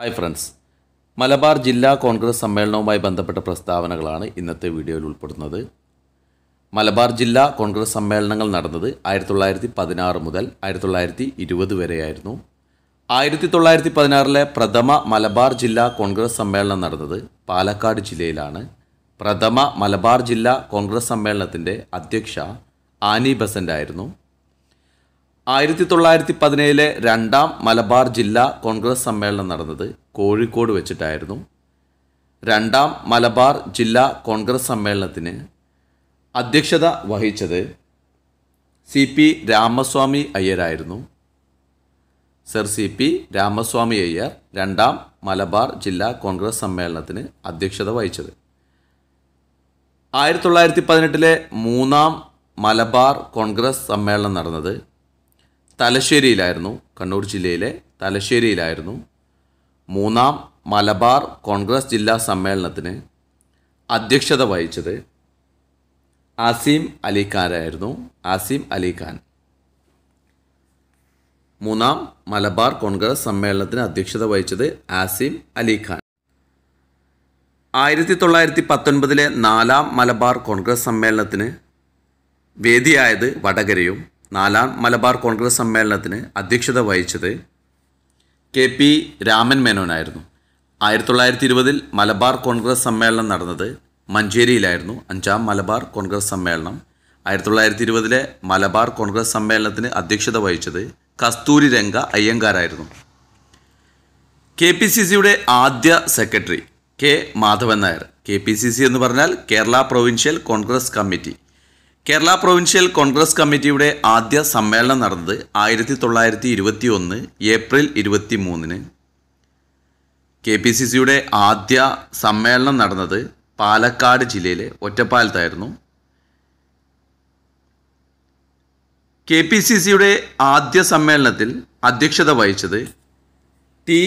hi friends Malabar ജില്ലാ കോൺഗ്രസ് സമ്മേളനവുമായി ബന്ധപ്പെട്ട പ്രസ്താവനകളാണ് ഇന്നത്തെ വീഡിയോയിൽ ഉൾപ്പെടുന്നത് മലബാർ ജില്ലാ കോൺഗ്രസ് സമ്മേളനങ്ങൾ നടന്നത് ആയിരത്തി തൊള്ളായിരത്തി പതിനാറ് മുതൽ ആയിരത്തി തൊള്ളായിരത്തി ഇരുപത് വരെയായിരുന്നു ആയിരത്തി തൊള്ളായിരത്തി പതിനാറിലെ പ്രഥമ മലബാർ ജില്ലാ കോൺഗ്രസ് സമ്മേളനം നടന്നത് പാലക്കാട് ജില്ലയിലാണ് പ്രഥമ മലബാർ ജില്ലാ കോൺഗ്രസ് സമ്മേളനത്തിൻ്റെ അധ്യക്ഷ ആനി ബസൻ്റ് ആയിരുന്നു ആയിരത്തി തൊള്ളായിരത്തി പതിനേഴിലെ രണ്ടാം മലബാർ ജില്ലാ കോൺഗ്രസ് സമ്മേളനം നടന്നത് കോഴിക്കോട് വെച്ചിട്ടായിരുന്നു രണ്ടാം മലബാർ ജില്ലാ കോൺഗ്രസ് സമ്മേളനത്തിന് അധ്യക്ഷത വഹിച്ചത് സി പി രാമസ്വാമി അയ്യരായിരുന്നു sir C P Ramaswamy Iyer രണ്ടാം മലബാർ ജില്ലാ കോൺഗ്രസ് സമ്മേളനത്തിന് അധ്യക്ഷത വഹിച്ചത് ആയിരത്തി തൊള്ളായിരത്തി പതിനെട്ടിലെ മൂന്നാം മലബാർ കോൺഗ്രസ് സമ്മേളനം നടന്നത് തലശ്ശേരിയിലായിരുന്നു കണ്ണൂർ ജില്ലയിലെ തലശ്ശേരിയിലായിരുന്നു മൂന്നാം മലബാർ കോൺഗ്രസ് ജില്ലാ സമ്മേളനത്തിന് അധ്യക്ഷത വഹിച്ചത് ആസിം അലിഖാനായിരുന്നു ഖാനായിരുന്നു ആസിം അലിഖാൻ മൂന്നാം മലബാർ കോൺഗ്രസ് സമ്മേളനത്തിന് അധ്യക്ഷത വഹിച്ചത് ആസിം അലിഖാൻ ആയിരത്തി തൊള്ളായിരത്തി പത്തൊൻപതിലെ നാലാം മലബാർ കോൺഗ്രസ് സമ്മേളനത്തിന് വേദിയായത് വടകരയും നാലാം മലബാർ കോൺഗ്രസ് സമ്മേളനത്തിന് അധ്യക്ഷത വഹിച്ചത് കെ പി രാമൻ മേനോനായിരുന്നു ആയിരത്തി തൊള്ളായിരത്തി ഇരുപതിൽ മലബാർ കോൺഗ്രസ് സമ്മേളനം നടന്നത് മഞ്ചേരിയിലായിരുന്നു അഞ്ചാം മലബാർ കോൺഗ്രസ് സമ്മേളനം ആയിരത്തി തൊള്ളായിരത്തി ഇരുപതിലെ മലബാർ കോൺഗ്രസ് സമ്മേളനത്തിന് അധ്യക്ഷത വഹിച്ചത് കസ്തൂരി രംഗ അയ്യങ്കാരായിരുന്നു കെ പി സി സിയുടെ ആദ്യ secretary K Madhavan Nair K P C C എന്ന് പറഞ്ഞാൽ Kerala provincial Congress committee Kerala provincial Congress കമ്മിറ്റിയുടെ ആദ്യ സമ്മേളനം നടന്നത് ആയിരത്തി തൊള്ളായിരത്തി ഇരുപത്തി ഒന്ന് ഏപ്രിൽ ഇരുപത്തി മൂന്നിന് കെ പി സി സിയുടെ ആദ്യ സമ്മേളനം നടന്നത് പാലക്കാട് ജില്ലയിലെ ഒറ്റപ്പാലത്തായിരുന്നു കെ പി സി സിയുടെ ആദ്യ സമ്മേളനത്തിൽ അധ്യക്ഷത വഹിച്ചത് ടി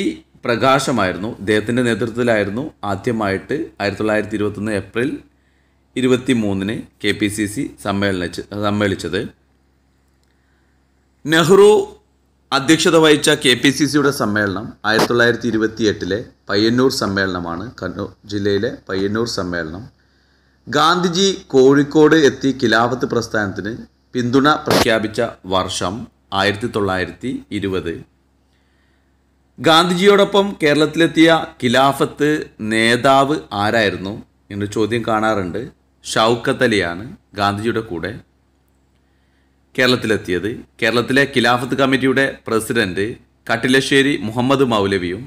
പ്രകാശമായിരുന്നു ഇദ്ദേഹത്തിൻ്റെ നേതൃത്വത്തിലായിരുന്നു ആദ്യമായിട്ട് ആയിരത്തി തൊള്ളായിരത്തി ഇരുപത്തൊന്ന് ഏപ്രിൽ ഇരുപത്തി മൂന്നിന് കെ പി സി സി സമ്മേളനിച്ച് സമ്മേളിച്ചത് നെഹ്റു അധ്യക്ഷത വഹിച്ച കെ പി സി സിയുടെ സമ്മേളനം ആയിരത്തി തൊള്ളായിരത്തി ഇരുപത്തി എട്ടിലെ പയ്യന്നൂർ സമ്മേളനമാണ് കണ്ണൂർ ജില്ലയിലെ പയ്യന്നൂർ സമ്മേളനം ഗാന്ധിജി കോഴിക്കോട് എത്തി കിലാഫത്ത് പ്രസ്ഥാനത്തിന് പിന്തുണ പ്രഖ്യാപിച്ച വർഷം ആയിരത്തി തൊള്ളായിരത്തി ഇരുപത് ഗാന്ധിജിയോടൊപ്പം കേരളത്തിലെത്തിയ കിലാഫത്ത് നേതാവ് ആരായിരുന്നു എന്നൊരു ചോദ്യം കാണാറുണ്ട് ഷൗക്കത്തലിയാണ് ഗാന്ധിജിയുടെ കൂടെ കേരളത്തിലെത്തിയത് കേരളത്തിലെ ഖിലാഫത്ത് കമ്മിറ്റിയുടെ പ്രസിഡന്റ് കട്ടിലശ്ശേരി മുഹമ്മദ് മൗലവിയും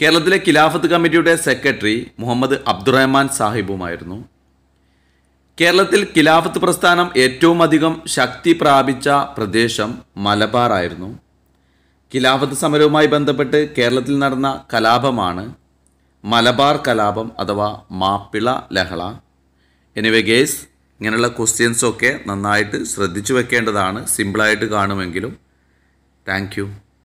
കേരളത്തിലെ ഖിലാഫത്ത് കമ്മിറ്റിയുടെ സെക്രട്ടറി മുഹമ്മദ് അബ്ദുറഹ്മാൻ സാഹിബുമായിരുന്നു കേരളത്തിൽ ഖിലാഫത്ത് പ്രസ്ഥാനം ഏറ്റവും അധികം ശക്തി പ്രാപിച്ച പ്രദേശം മലബാറായിരുന്നു ഖിലാഫത്ത് സമരവുമായി ബന്ധപ്പെട്ട് കേരളത്തിൽ നടന്ന കലാപമാണ് മലബാർ കലാപം അഥവാ മാപ്പിള ലഹള എനിവേ ഗേസ് ഇങ്ങനെയുള്ള ക്വസ്റ്റ്യൻസൊക്കെ നന്നായിട്ട് ശ്രദ്ധിച്ചു വെക്കേണ്ടതാണ് സിമ്പിളായിട്ട് കാണുമെങ്കിലും താങ്ക്